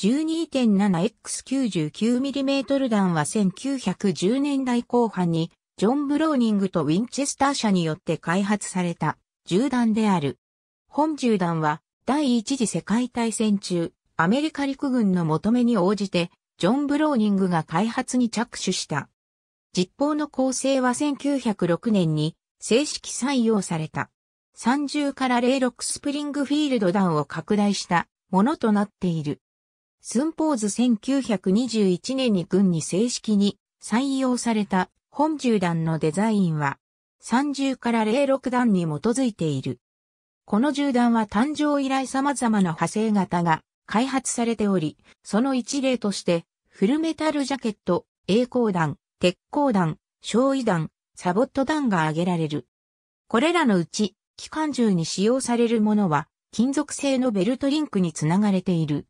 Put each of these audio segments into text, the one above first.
12.7X99mm 弾は1910年代後半にジョン・ブローニングとウィンチェスター社によって開発された銃弾である。本銃弾は第一次世界大戦中、アメリカ陸軍の求めに応じて、ジョン・ブローニングが開発に着手した。実砲の構成は1906年に正式採用された。30から06スプリングフィールド弾を拡大したものとなっている。寸法図1921年に軍に正式に採用された本銃弾のデザインは30から06弾に基づいている。この銃弾は誕生以来様々な派生型が開発されており、その一例としてフルメタルジャケット、栄光弾、鉄鋼弾、焼夷弾、サボット弾が挙げられる。これらのうち、機関銃に使用されるものは金属製のベルトリンクにつながれている。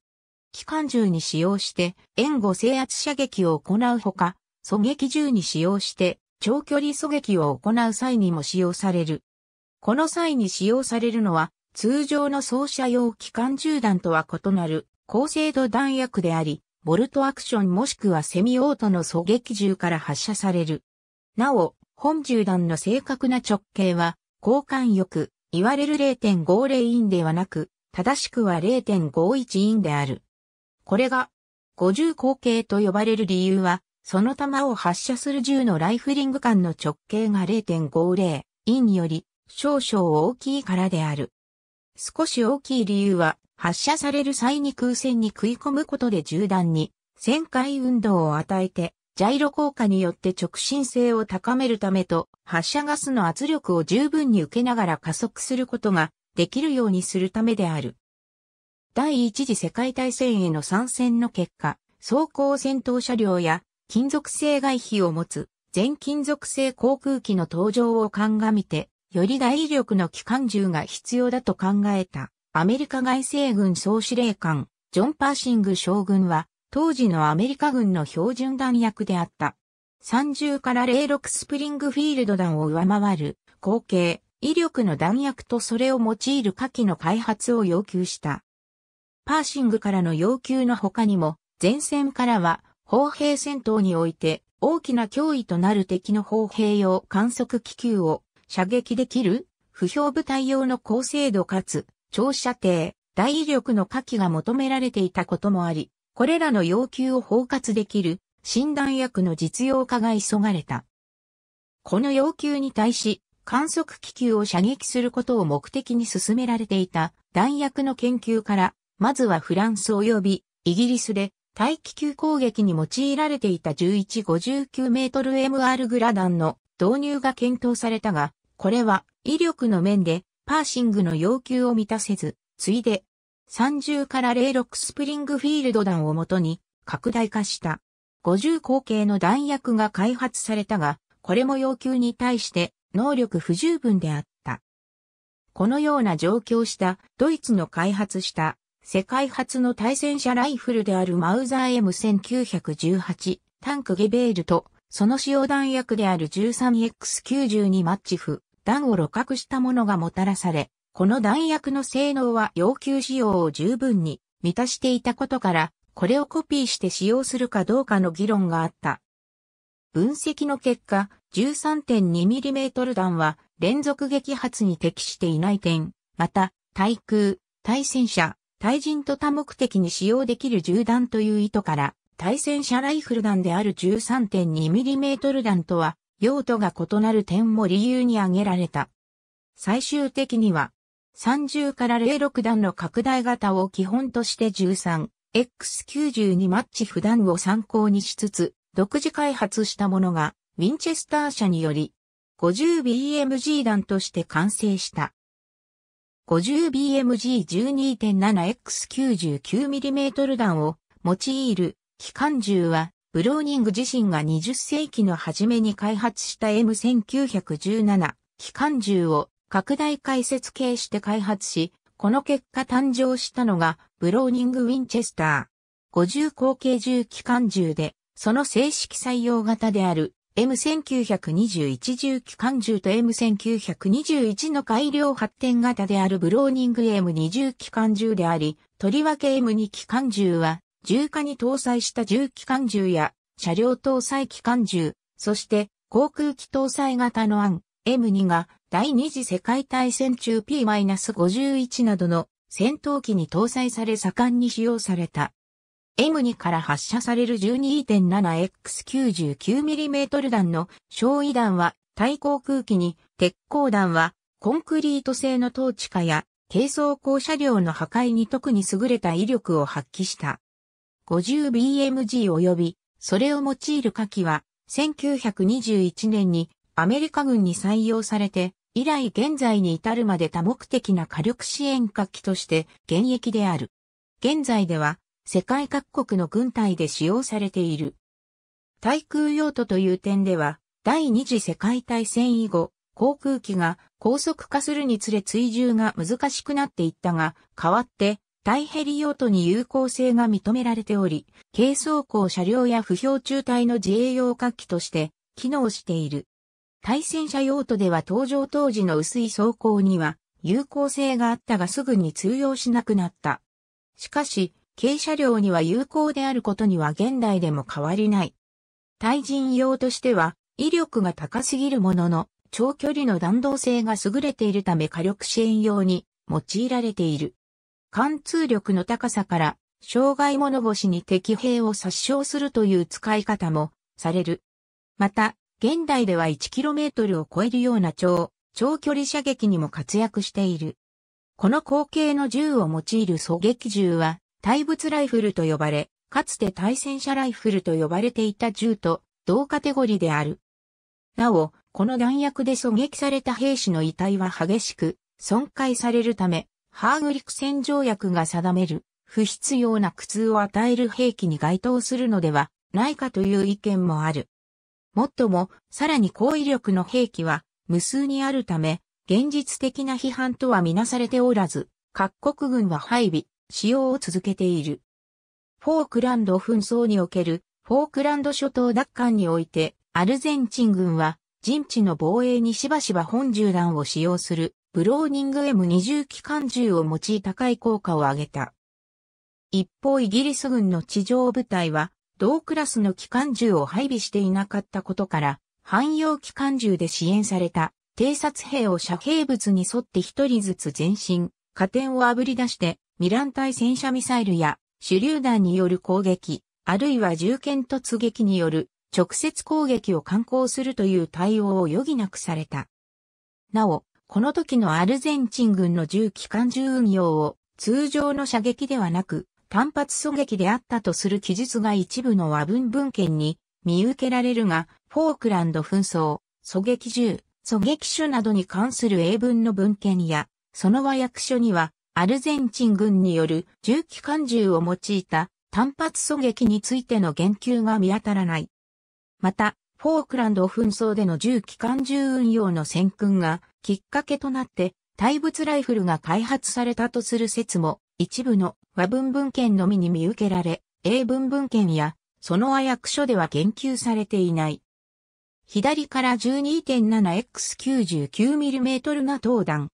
機関銃に使用して援護制圧射撃を行うほか、狙撃銃に使用して長距離狙撃を行う際にも使用される。この際に使用されるのは通常の装射用機関銃弾とは異なる高精度弾薬であり、ボルトアクションもしくはセミオートの狙撃銃から発射される。なお、本銃弾の正確な直径は、交換翼、いわれる0.50インではなく、正しくは0.51インである。これが、50口径と呼ばれる理由は、その弾を発射する銃のライフリング間の直径が0.50インより少々大きいからである。少し大きい理由は、発射される際に空戦に食い込むことで銃弾に旋回運動を与えて、ジャイロ効果によって直進性を高めるためと、発射ガスの圧力を十分に受けながら加速することができるようにするためである。第一次世界大戦への参戦の結果、装甲戦闘車両や金属製外皮を持つ全金属製航空機の登場を鑑みて、より大力の機関銃が必要だと考えたアメリカ外政軍総司令官ジョン・パーシング将軍は当時のアメリカ軍の標準弾薬であった。30から06スプリングフィールド弾を上回る後継、威力の弾薬とそれを用いる火器の開発を要求した。パーシングからの要求の他にも、前線からは、砲兵戦闘において、大きな脅威となる敵の砲兵用観測気球を射撃できる、不評部隊用の高精度かつ、長射程、大威力の火器が求められていたこともあり、これらの要求を包括できる診断薬の実用化が急がれた。この要求に対し、観測気球を射撃することを目的に進められていた弾薬の研究からまずはフランス及びイギリスで大気球攻撃に用いられていた1 1 5 9メートル m r グラダンの導入が検討されたが、これは威力の面でパーシングの要求を満たせず、ついで30から06スプリングフィールド弾をもとに拡大化した。50口径の弾薬が開発されたが、これも要求に対して能力不十分であった。このような状況したドイツの開発した世界初の対戦車ライフルであるマウザー M1918 タンクゲベールとその使用弾薬である 13X92 マッチフ弾を露獲したものがもたらされ、この弾薬の性能は要求仕様を十分に満たしていたことから、これをコピーして使用するかどうかの議論があった。分析の結果、13.2mm 弾は連続撃発に適していない点、また、対空、対戦車、対人と多目的に使用できる銃弾という意図から、対戦車ライフル弾である 13.2mm 弾とは、用途が異なる点も理由に挙げられた。最終的には、30から06弾の拡大型を基本として 13X92 マッチ普段を参考にしつつ、独自開発したものが、ウィンチェスター社により、50BMG 弾として完成した。50BMG12.7X99mm 弾を用いる機関銃は、ブローニング自身が20世紀の初めに開発した M1917 機関銃を拡大解説形して開発し、この結果誕生したのがブローニング・ウィンチェスター。50口径銃機関銃で、その正式採用型である M1921 重機関銃と M1921 の改良発展型であるブローニング M20 機関銃であり、とりわけ M2 機関銃は、重火に搭載した重機関銃や、車両搭載機関銃、そして航空機搭載型の案 M2 が第二次世界大戦中 P-51 などの戦闘機に搭載され盛んに使用された。M2 から発射される 12.7X99mm 弾の焼夷弾は対抗空気に、鉄鋼弾はコンクリート製のトーチ化や軽装甲車両の破壊に特に優れた威力を発揮した。50BMG 及びそれを用いる火器は1921年にアメリカ軍に採用されて以来現在に至るまで多目的な火力支援火器として現役である。現在では世界各国の軍隊で使用されている。対空用途という点では、第二次世界大戦以後、航空機が高速化するにつれ追従が難しくなっていったが、代わって大ヘリ用途に有効性が認められており、軽装甲車両や不評中隊の自衛用火器として機能している。対戦車用途では登場当時の薄い装甲には有効性があったがすぐに通用しなくなった。しかし、軽車両には有効であることには現代でも変わりない。対人用としては、威力が高すぎるものの、長距離の弾道性が優れているため火力支援用に用いられている。貫通力の高さから、障害物腰に敵兵を殺傷するという使い方もされる。また、現代では 1km を超えるような長、長距離射撃にも活躍している。この後継の銃を用いる狙撃銃は、対物ライフルと呼ばれ、かつて対戦車ライフルと呼ばれていた銃と同カテゴリである。なお、この弾薬で狙撃された兵士の遺体は激しく損壊されるため、ハーグリク戦条約が定める不必要な苦痛を与える兵器に該当するのではないかという意見もある。もっとも、さらに高威力の兵器は無数にあるため、現実的な批判とはみなされておらず、各国軍は配備、使用を続けている。フォークランド紛争におけるフォークランド諸島奪還において、アルゼンチン軍は陣地の防衛にしばしば本銃弾を使用するブローニング M20 機関銃を用い高い効果を上げた。一方イギリス軍の地上部隊は同クラスの機関銃を配備していなかったことから、汎用機関銃で支援された偵察兵を遮蔽物に沿って一人ずつ前進、加点を炙り出してミラン対戦車ミサイルや手榴弾による攻撃、あるいは銃剣突撃による直接攻撃を敢行するという対応を余儀なくされた。なお、この時のアルゼンチン軍の銃機関銃運用を通常の射撃ではなく単発狙撃であったとする記述が一部の和文文献に見受けられるが、フォークランド紛争、狙撃銃、狙撃手などに関する英文の文献や、その和訳書にはアルゼンチン軍による銃機関銃を用いた単発狙撃についての言及が見当たらない。また、フォークランド紛争での銃機関銃運用の戦訓がきっかけとなって対物ライフルが開発されたとする説も一部の和文文献のみに見受けられ、英文文献やその和訳書では言及されていない。左から 12.7x99mm な登弾、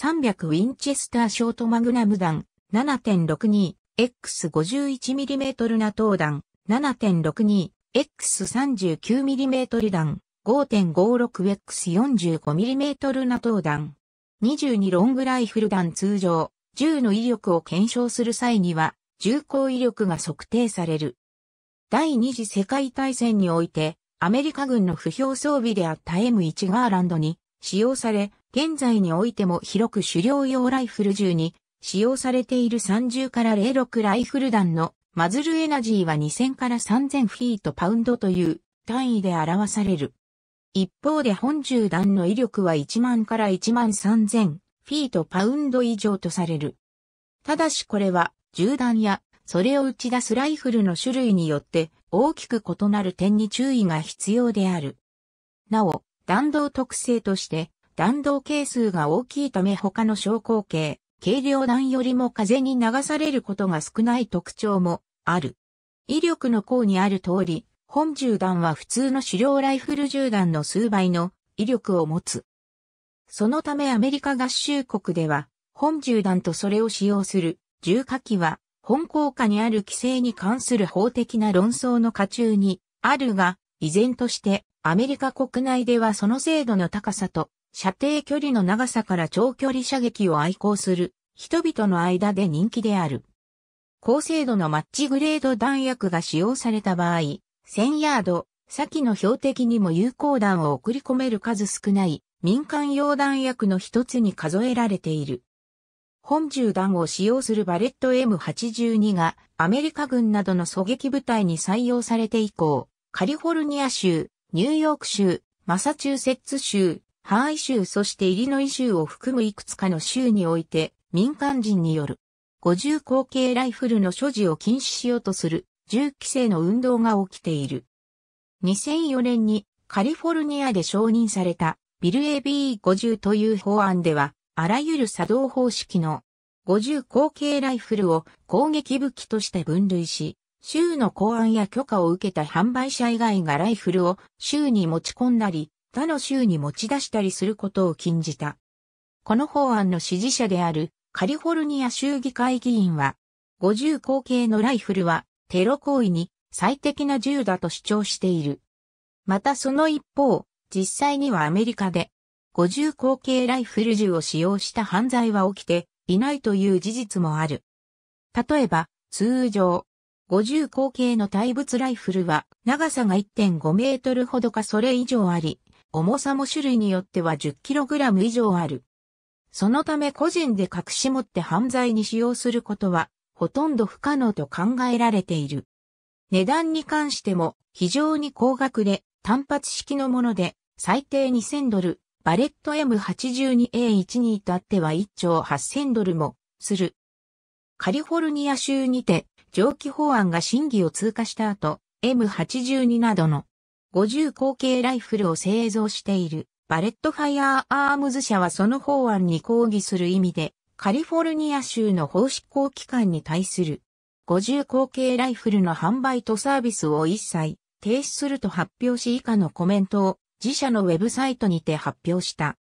300ウィンチェスターショートマグナム弾 7.62X51mm ナトウ弾 7.62X39mm 弾 5.56X45mm ナトウ弾22ロングライフル弾通常銃の威力を検証する際には銃口威力が測定される。第二次世界大戦においてアメリカ軍の不評装備であった M1 ガーランドに使用され、現在においても広く狩猟用ライフル銃に使用されている30から06ライフル弾のマズルエナジーは2000から3000フィートパウンドという単位で表される。一方で本銃弾の威力は1万から1万3000フィートパウンド以上とされる。ただしこれは銃弾やそれを打ち出すライフルの種類によって大きく異なる点に注意が必要である。なお、弾道特性として弾道係数が大きいため他の昇降径、軽量弾よりも風に流されることが少ない特徴もある。威力の項にある通り、本銃弾は普通の狩猟ライフル銃弾の数倍の威力を持つ。そのためアメリカ合衆国では、本銃弾とそれを使用する銃火器は、本効果にある規制に関する法的な論争の下中にあるが、依然としてアメリカ国内ではその精度の高さと射程距離の長さから長距離射撃を愛好する人々の間で人気である。高精度のマッチグレード弾薬が使用された場合、1000ヤード、先の標的にも有効弾を送り込める数少ない民間用弾薬の一つに数えられている。本銃弾を使用するバレット M82 がアメリカ軍などの狙撃部隊に採用されて以降、カリフォルニア州、ニューヨーク州、マサチューセッツ州、ハワイ州そしてイリノイ州を含むいくつかの州において民間人による50口径ライフルの所持を禁止しようとする銃規制の運動が起きている。2004年にカリフォルニアで承認されたビル AB50 という法案ではあらゆる作動方式の50口径ライフルを攻撃武器として分類し、州の公安や許可を受けた販売者以外がライフルを州に持ち込んだり、他の州に持ち出したりすることを禁じた。この法案の支持者であるカリフォルニア州議会議員は、50口径のライフルはテロ行為に最適な銃だと主張している。またその一方、実際にはアメリカで50口径ライフル銃を使用した犯罪は起きていないという事実もある。例えば、通常、50口径の対物ライフルは長さが1.5メートルほどかそれ以上あり、重さも種類によっては 10kg 以上ある。そのため個人で隠し持って犯罪に使用することはほとんど不可能と考えられている。値段に関しても非常に高額で単発式のもので最低2000ドル、バレット M82A1 に至っては1兆8000ドルもする。カリフォルニア州にて上記法案が審議を通過した後、M82 などの50口径ライフルを製造しているバレットファイアーアームズ社はその法案に抗議する意味でカリフォルニア州の法執行機関に対する50口径ライフルの販売とサービスを一切停止すると発表し以下のコメントを自社のウェブサイトにて発表した。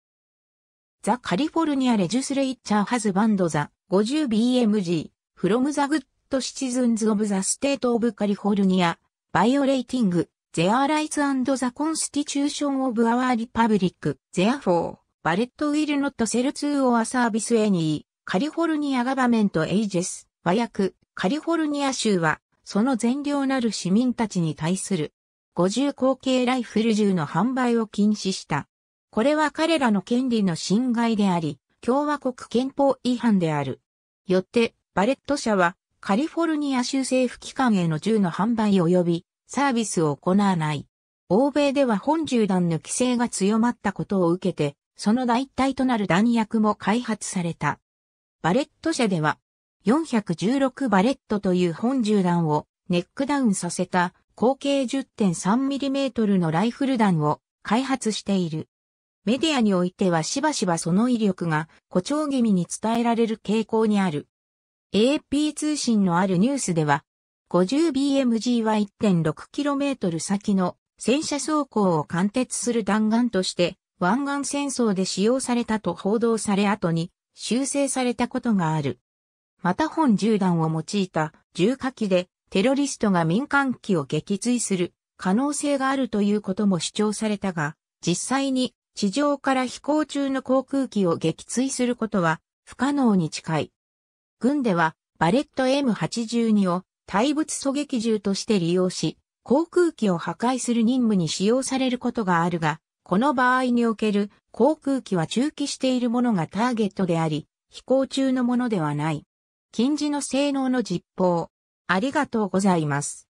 ザ・カリフォルニア・レジュスレイチャー・ハズ・バンド・ザ・ 50BMG、フロム・ザ・グッド・シチズンズ・オブ・ザ・ステート・オブ・カリフォルニア、バイオレイティング、ゼアライツザ・コンスティチューション・オブ・アワー・リパブリック、ゼアフォー、バレット・ウィル・ノット・セル・ツー・オア・サービス・エニー、カリフォルニア・ガバメント・エイジェス、和訳、カリフォルニア州は、その善良なる市民たちに対する、五重口径ライフル銃の販売を禁止した。これは彼らの権利の侵害であり、共和国憲法違反である。よって、バレット社は、カリフォルニア州政府機関への銃の販売及び、サービスを行わない。欧米では本銃弾の規制が強まったことを受けて、その代替となる弾薬も開発された。バレット社では、416バレットという本銃弾をネックダウンさせた口径 10.3mm のライフル弾を開発している。メディアにおいてはしばしばその威力が誇張気味に伝えられる傾向にある。AP 通信のあるニュースでは 50BMG は 1.6km 先の戦車走行を貫徹する弾丸として湾岸戦争で使用されたと報道され後に修正されたことがある。また本銃弾を用いた重火器でテロリストが民間機を撃墜する可能性があるということも主張されたが、実際に地上から飛行中の航空機を撃墜することは不可能に近い。軍ではバレット M82 を対物狙撃銃として利用し、航空機を破壊する任務に使用されることがあるが、この場合における航空機は駐機しているものがターゲットであり、飛行中のものではない。近似の性能の実報。ありがとうございます。